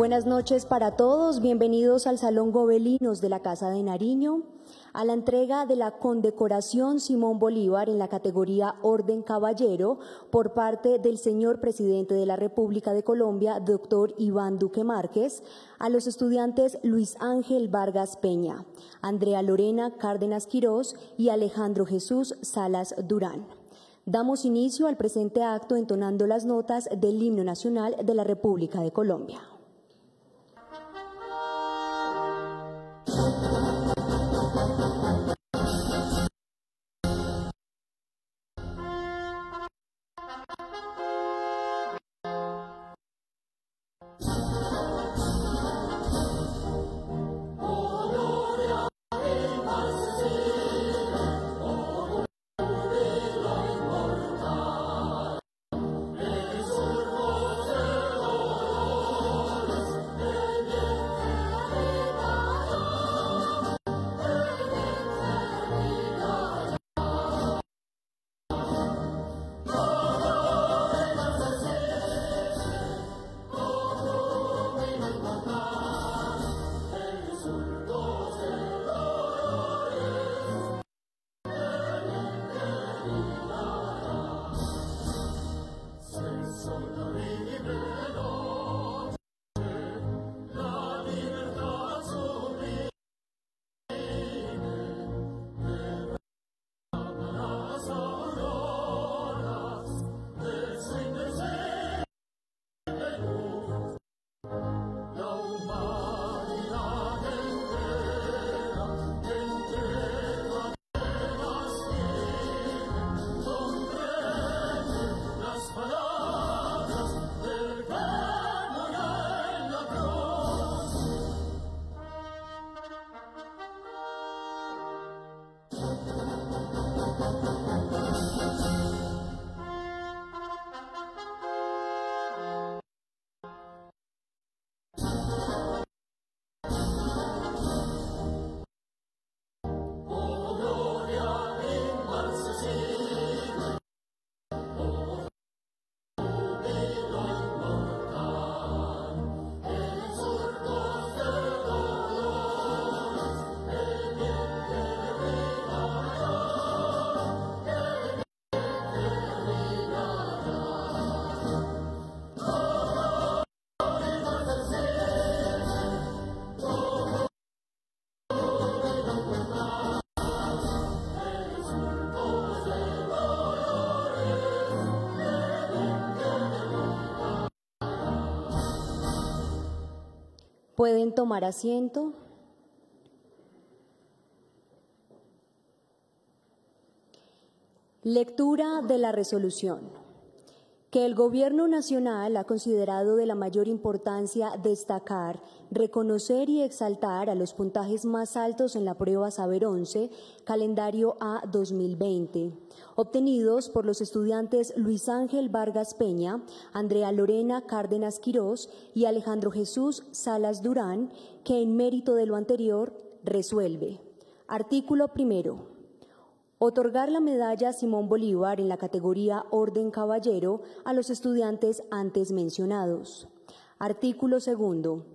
Buenas noches para todos, bienvenidos al Salón Gobelinos de la Casa de Nariño, a la entrega de la condecoración Simón Bolívar en la categoría Orden Caballero por parte del señor presidente de la República de Colombia, doctor Iván Duque Márquez, a los estudiantes Luis Ángel Vargas Peña, Andrea Lorena Cárdenas Quirós y Alejandro Jesús Salas Durán. Damos inicio al presente acto entonando las notas del himno nacional de la República de Colombia. Pueden tomar asiento. Lectura de la resolución que el Gobierno Nacional ha considerado de la mayor importancia destacar, reconocer y exaltar a los puntajes más altos en la prueba Saber 11, calendario A 2020, obtenidos por los estudiantes Luis Ángel Vargas Peña, Andrea Lorena Cárdenas Quirós y Alejandro Jesús Salas Durán, que en mérito de lo anterior resuelve. Artículo primero. Otorgar la medalla Simón Bolívar en la categoría Orden Caballero a los estudiantes antes mencionados. Artículo segundo.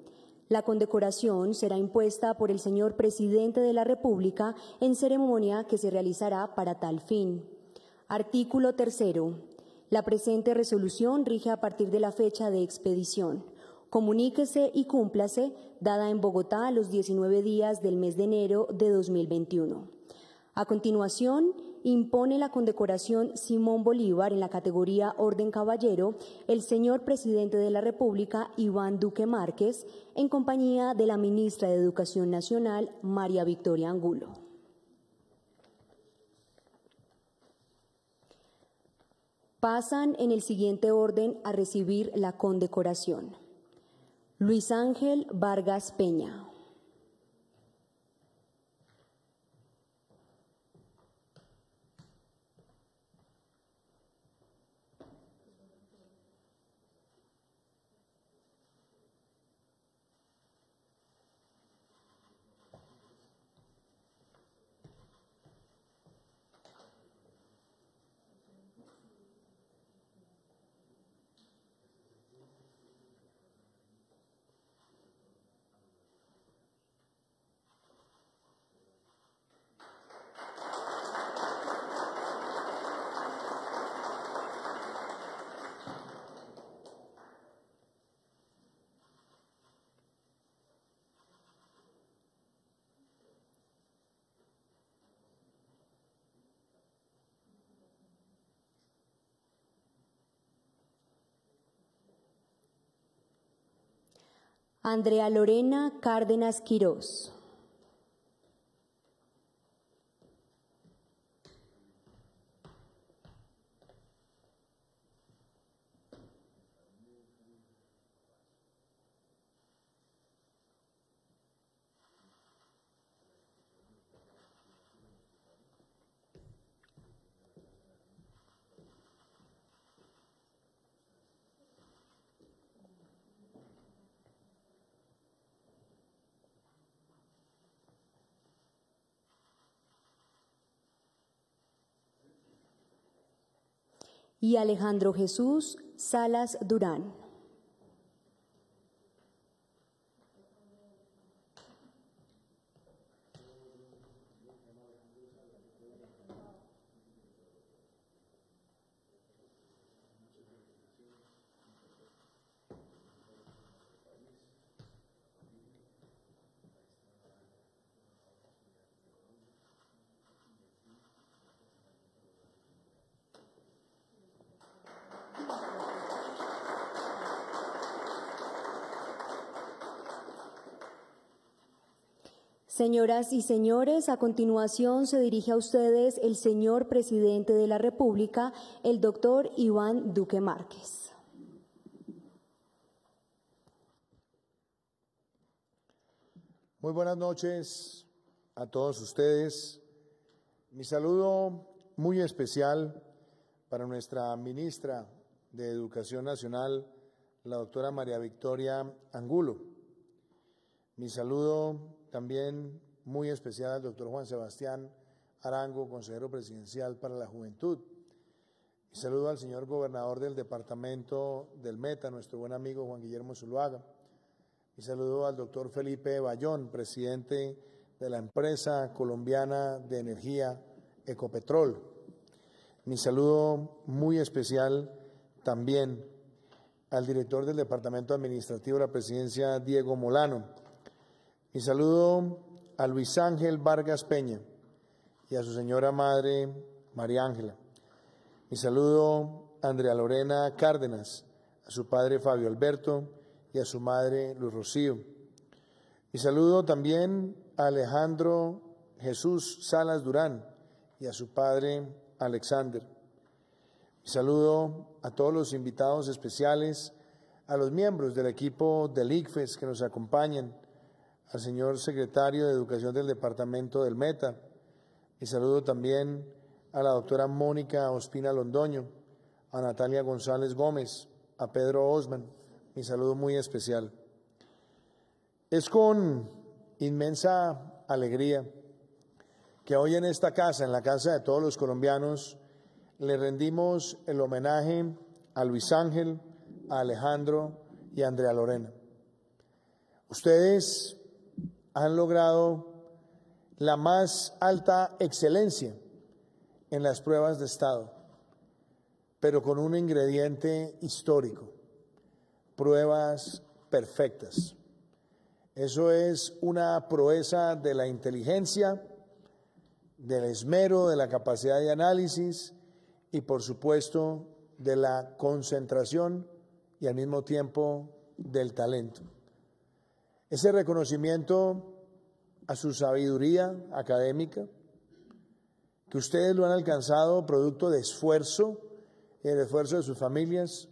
La condecoración será impuesta por el señor presidente de la República en ceremonia que se realizará para tal fin. Artículo tercero. La presente resolución rige a partir de la fecha de expedición. Comuníquese y cúmplase, dada en Bogotá los 19 días del mes de enero de 2021. A continuación, impone la condecoración Simón Bolívar en la categoría Orden Caballero el señor presidente de la República, Iván Duque Márquez, en compañía de la ministra de Educación Nacional, María Victoria Angulo. Pasan en el siguiente orden a recibir la condecoración. Luis Ángel Vargas Peña. Andrea Lorena Cárdenas Quirós. y Alejandro Jesús Salas Durán. Señoras y señores, a continuación se dirige a ustedes el señor presidente de la República, el doctor Iván Duque Márquez. Muy buenas noches a todos ustedes. Mi saludo muy especial para nuestra ministra de Educación Nacional, la doctora María Victoria Angulo. Mi saludo también muy especial al doctor Juan Sebastián Arango, consejero presidencial para la juventud. Y saludo al señor gobernador del departamento del Meta, nuestro buen amigo Juan Guillermo Zuluaga. Y saludo al doctor Felipe Bayón, presidente de la empresa colombiana de energía Ecopetrol. Mi saludo muy especial también al director del Departamento Administrativo de la Presidencia, Diego Molano y saludo a Luis Ángel Vargas Peña y a su señora madre María Ángela. Mi saludo a Andrea Lorena Cárdenas, a su padre Fabio Alberto y a su madre Luz Rocío. Mi saludo también a Alejandro Jesús Salas Durán y a su padre Alexander. Mi saludo a todos los invitados especiales, a los miembros del equipo del ICFES que nos acompañan al señor secretario de Educación del Departamento del Meta. Y saludo también a la doctora Mónica Ospina Londoño, a Natalia González Gómez, a Pedro Osman. Mi saludo muy especial. Es con inmensa alegría que hoy en esta casa, en la casa de todos los colombianos, le rendimos el homenaje a Luis Ángel, a Alejandro y a Andrea Lorena. Ustedes han logrado la más alta excelencia en las pruebas de Estado, pero con un ingrediente histórico, pruebas perfectas. Eso es una proeza de la inteligencia, del esmero, de la capacidad de análisis y por supuesto de la concentración y al mismo tiempo del talento. Ese reconocimiento a su sabiduría académica, que ustedes lo han alcanzado producto de esfuerzo, y el esfuerzo de sus familias.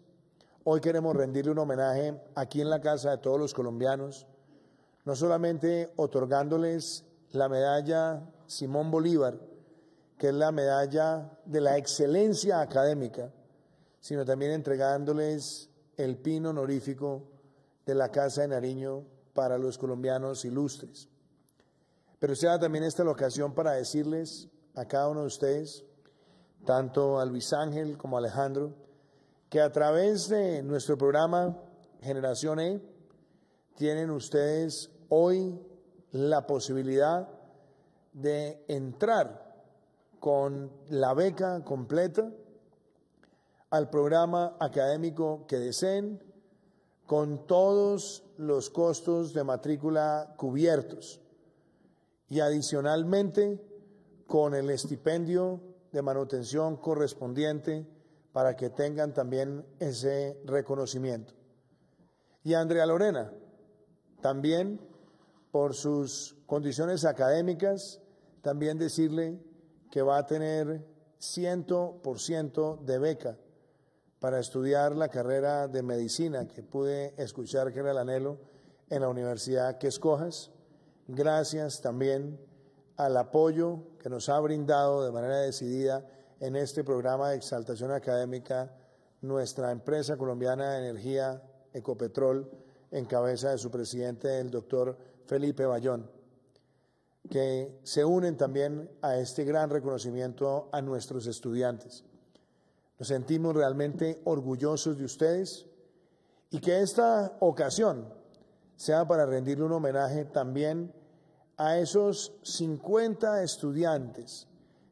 Hoy queremos rendirle un homenaje aquí en la casa de todos los colombianos, no solamente otorgándoles la medalla Simón Bolívar, que es la medalla de la excelencia académica, sino también entregándoles el pino honorífico de la Casa de Nariño para los colombianos ilustres. Pero sea también esta la ocasión para decirles a cada uno de ustedes, tanto a Luis Ángel como a Alejandro, que a través de nuestro programa Generación E, tienen ustedes hoy la posibilidad de entrar con la beca completa al programa académico que deseen con todos los costos de matrícula cubiertos y adicionalmente con el estipendio de manutención correspondiente para que tengan también ese reconocimiento. Y Andrea Lorena, también por sus condiciones académicas, también decirle que va a tener 100% de beca para estudiar la carrera de medicina que pude escuchar que era el anhelo en la universidad que escojas. Gracias también al apoyo que nos ha brindado de manera decidida en este programa de exaltación académica nuestra empresa colombiana de energía Ecopetrol en cabeza de su presidente, el doctor Felipe Bayón, que se unen también a este gran reconocimiento a nuestros estudiantes sentimos realmente orgullosos de ustedes y que esta ocasión sea para rendirle un homenaje también a esos 50 estudiantes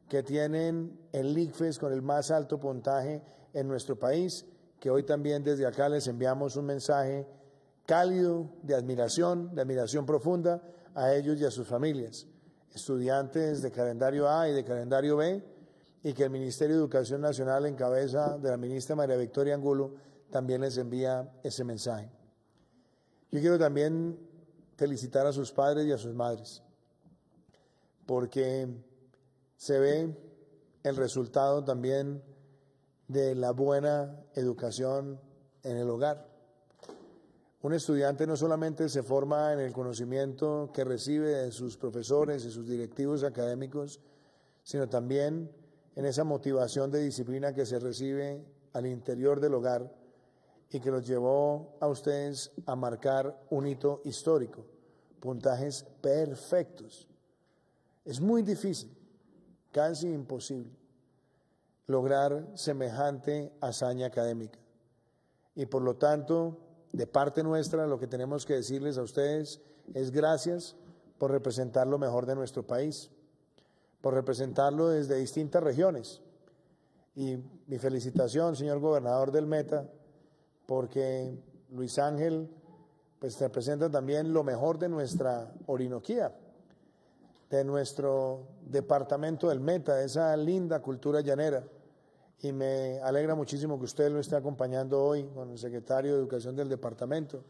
que tienen el ICFES con el más alto puntaje en nuestro país, que hoy también desde acá les enviamos un mensaje cálido de admiración, de admiración profunda a ellos y a sus familias. Estudiantes de calendario A y de calendario B, y que el Ministerio de Educación Nacional, en cabeza de la ministra María Victoria Angulo, también les envía ese mensaje. Yo quiero también felicitar a sus padres y a sus madres, porque se ve el resultado también de la buena educación en el hogar. Un estudiante no solamente se forma en el conocimiento que recibe de sus profesores y sus directivos académicos, sino también en esa motivación de disciplina que se recibe al interior del hogar y que los llevó a ustedes a marcar un hito histórico, puntajes perfectos. Es muy difícil, casi imposible, lograr semejante hazaña académica. Y por lo tanto, de parte nuestra, lo que tenemos que decirles a ustedes es gracias por representar lo mejor de nuestro país por representarlo desde distintas regiones. Y mi felicitación, señor gobernador del Meta, porque Luis Ángel pues representa también lo mejor de nuestra Orinoquía, de nuestro departamento del Meta, esa linda cultura llanera. Y me alegra muchísimo que usted lo esté acompañando hoy con el secretario de Educación del departamento.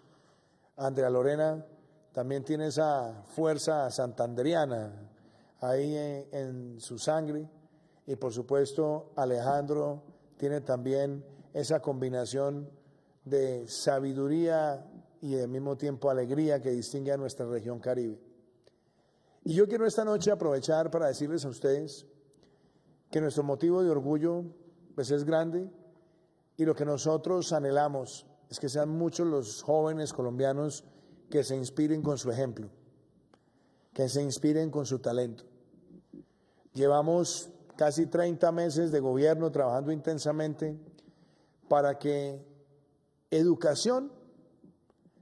Andrea Lorena también tiene esa fuerza santandriana ahí en, su sangre. Y por supuesto, Alejandro tiene también esa combinación de sabiduría y al mismo tiempo alegría que distingue a nuestra región caribe. Y yo quiero esta noche aprovechar para decirles a ustedes que nuestro motivo de orgullo pues es grande y lo que nosotros anhelamos es que sean muchos los jóvenes colombianos que se inspiren con su ejemplo, que se inspiren con su talento. Llevamos casi 30 meses de gobierno trabajando intensamente para que educación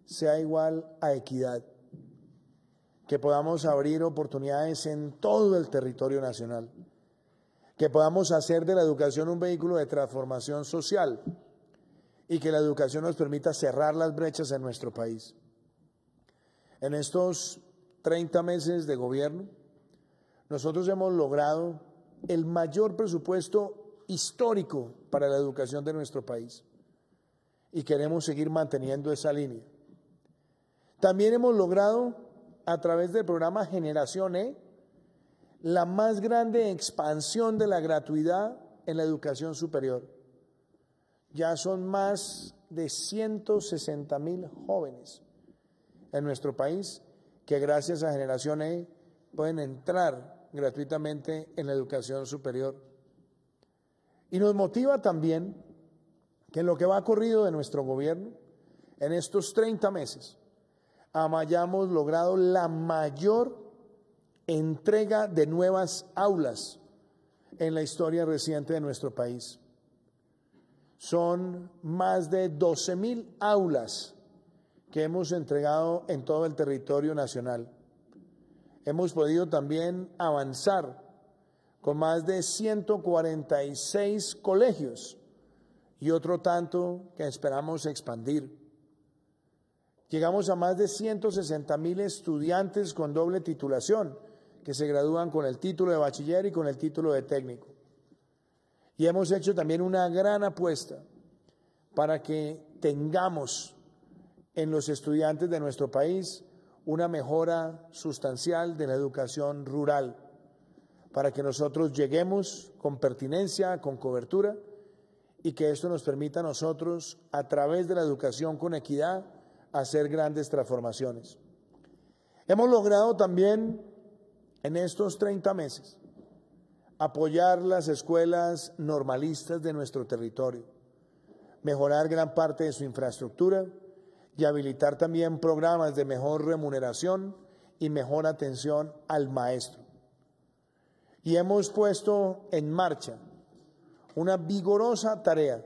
sea igual a equidad, que podamos abrir oportunidades en todo el territorio nacional, que podamos hacer de la educación un vehículo de transformación social y que la educación nos permita cerrar las brechas en nuestro país. En estos 30 meses de gobierno, nosotros hemos logrado el mayor presupuesto histórico para la educación de nuestro país y queremos seguir manteniendo esa línea. También hemos logrado, a través del programa Generación E, la más grande expansión de la gratuidad en la educación superior. Ya son más de 160 mil jóvenes en nuestro país que gracias a Generación E pueden entrar gratuitamente en la educación superior. Y nos motiva también que en lo que va ocurrido de nuestro gobierno, en estos 30 meses, hayamos logrado la mayor entrega de nuevas aulas en la historia reciente de nuestro país. Son más de 12 mil aulas que hemos entregado en todo el territorio nacional hemos podido también avanzar con más de 146 colegios y otro tanto que esperamos expandir. Llegamos a más de 160 mil estudiantes con doble titulación que se gradúan con el título de bachiller y con el título de técnico. Y hemos hecho también una gran apuesta para que tengamos en los estudiantes de nuestro país una mejora sustancial de la educación rural para que nosotros lleguemos con pertinencia, con cobertura y que esto nos permita a nosotros, a través de la educación con equidad, hacer grandes transformaciones. Hemos logrado también en estos 30 meses apoyar las escuelas normalistas de nuestro territorio, mejorar gran parte de su infraestructura, y habilitar también programas de mejor remuneración y mejor atención al maestro. Y hemos puesto en marcha una vigorosa tarea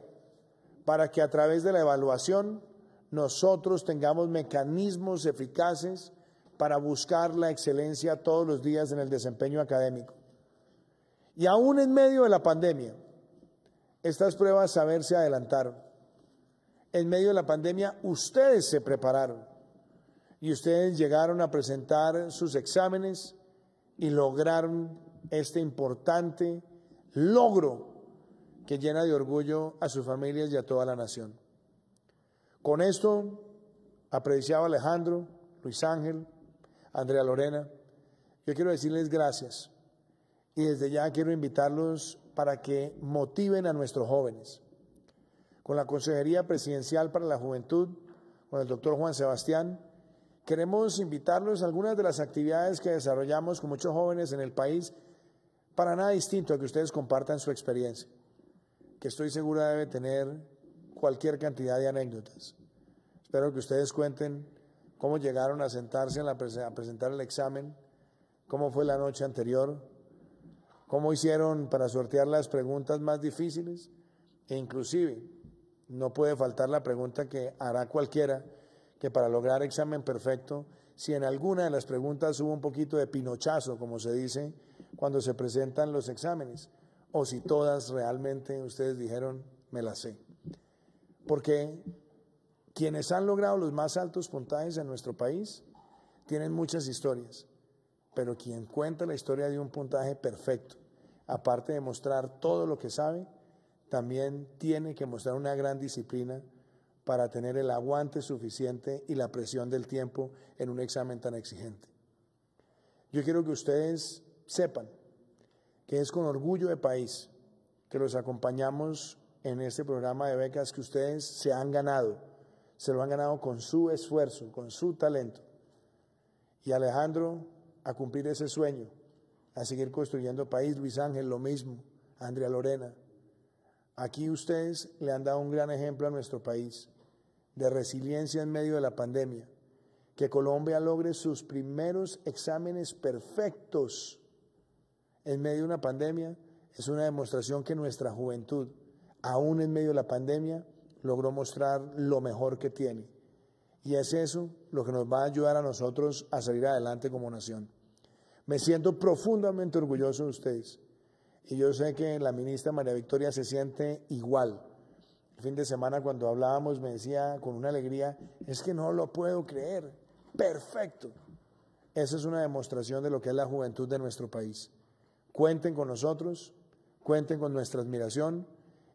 para que a través de la evaluación nosotros tengamos mecanismos eficaces para buscar la excelencia todos los días en el desempeño académico. Y aún en medio de la pandemia, estas pruebas a se adelantaron en medio de la pandemia ustedes se prepararon y ustedes llegaron a presentar sus exámenes y lograron este importante logro que llena de orgullo a sus familias y a toda la nación. Con esto, apreciado Alejandro, Luis Ángel, Andrea Lorena, yo quiero decirles gracias y desde ya quiero invitarlos para que motiven a nuestros jóvenes con la Consejería Presidencial para la Juventud, con el doctor Juan Sebastián, queremos invitarlos a algunas de las actividades que desarrollamos con muchos jóvenes en el país, para nada distinto a que ustedes compartan su experiencia, que estoy segura debe tener cualquier cantidad de anécdotas. Espero que ustedes cuenten cómo llegaron a sentarse en a presentar el examen, cómo fue la noche anterior, cómo hicieron para sortear las preguntas más difíciles e inclusive no puede faltar la pregunta que hará cualquiera, que para lograr examen perfecto, si en alguna de las preguntas hubo un poquito de pinochazo, como se dice, cuando se presentan los exámenes, o si todas realmente ustedes dijeron, me las sé. Porque quienes han logrado los más altos puntajes en nuestro país tienen muchas historias, pero quien cuenta la historia de un puntaje perfecto, aparte de mostrar todo lo que sabe, también tiene que mostrar una gran disciplina para tener el aguante suficiente y la presión del tiempo en un examen tan exigente. Yo quiero que ustedes sepan que es con orgullo de país que los acompañamos en este programa de becas que ustedes se han ganado, se lo han ganado con su esfuerzo, con su talento. Y Alejandro, a cumplir ese sueño, a seguir construyendo país, Luis Ángel, lo mismo, Andrea Lorena, Aquí ustedes le han dado un gran ejemplo a nuestro país de resiliencia en medio de la pandemia. Que Colombia logre sus primeros exámenes perfectos en medio de una pandemia es una demostración que nuestra juventud, aún en medio de la pandemia, logró mostrar lo mejor que tiene. Y es eso lo que nos va a ayudar a nosotros a salir adelante como nación. Me siento profundamente orgulloso de ustedes. Y yo sé que la ministra María Victoria se siente igual. El fin de semana cuando hablábamos me decía con una alegría, es que no lo puedo creer. Perfecto. Esa es una demostración de lo que es la juventud de nuestro país. Cuenten con nosotros, cuenten con nuestra admiración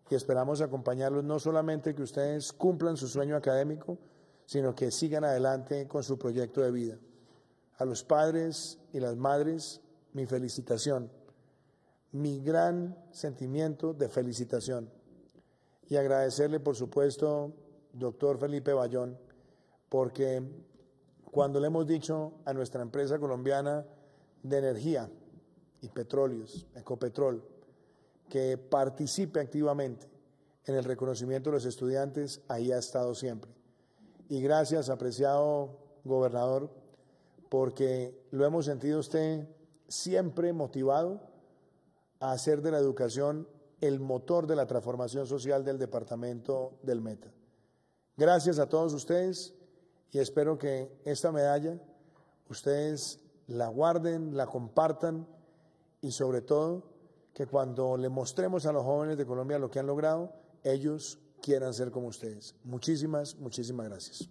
y esperamos acompañarlos no solamente que ustedes cumplan su sueño académico, sino que sigan adelante con su proyecto de vida. A los padres y las madres, mi felicitación mi gran sentimiento de felicitación y agradecerle, por supuesto, doctor Felipe Bayón, porque cuando le hemos dicho a nuestra empresa colombiana de energía y petróleos, Ecopetrol, que participe activamente en el reconocimiento de los estudiantes, ahí ha estado siempre. Y gracias, apreciado gobernador, porque lo hemos sentido usted siempre motivado a hacer de la educación el motor de la transformación social del departamento del Meta. Gracias a todos ustedes y espero que esta medalla ustedes la guarden, la compartan y sobre todo que cuando le mostremos a los jóvenes de Colombia lo que han logrado, ellos quieran ser como ustedes. Muchísimas, muchísimas gracias.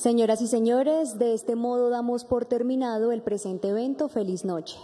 Señoras y señores, de este modo damos por terminado el presente evento. Feliz noche.